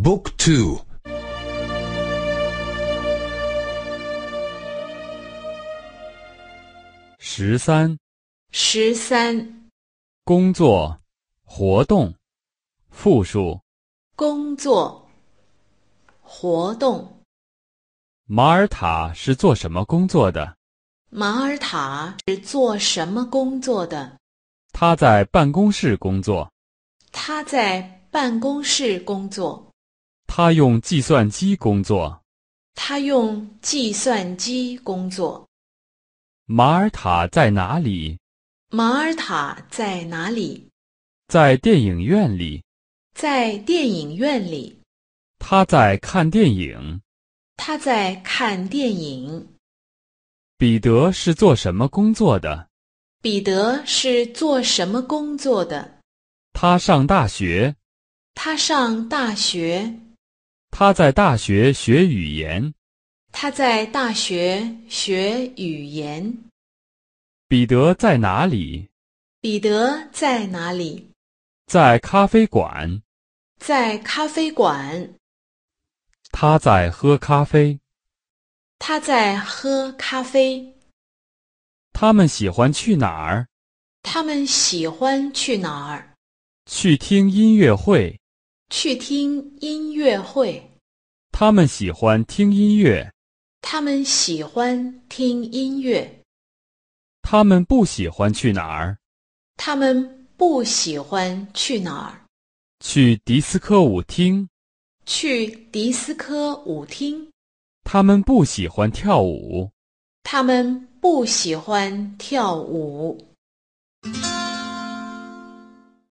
Book two。十三，十三，工作，活动，复数，工作，活动。马尔塔是做什么工作的？马尔塔是做什么工作的？他在办公室工作。他在办公室工作。他用计算机工作。他用计算机工作。马尔塔在哪里？马尔塔在哪里？在电影院里。在电影院里。他在看电影。他在看电影。彼得是做什么工作的？彼得是做什么工作的？他上大学。他上大学。他在大学学语言。他在大学学语言。彼得在哪里？彼得在哪里？在咖啡馆。在咖啡馆。他在喝咖啡。他在喝咖啡。他们喜欢去哪儿？他们喜欢去哪儿？去听音乐会。去听音乐会。他们喜欢听音乐。他们喜欢听音乐。他们不喜欢去哪儿。他们不喜欢去哪儿。去迪斯科舞厅。去迪斯科舞厅。他们不喜欢跳舞。他们不喜欢跳舞。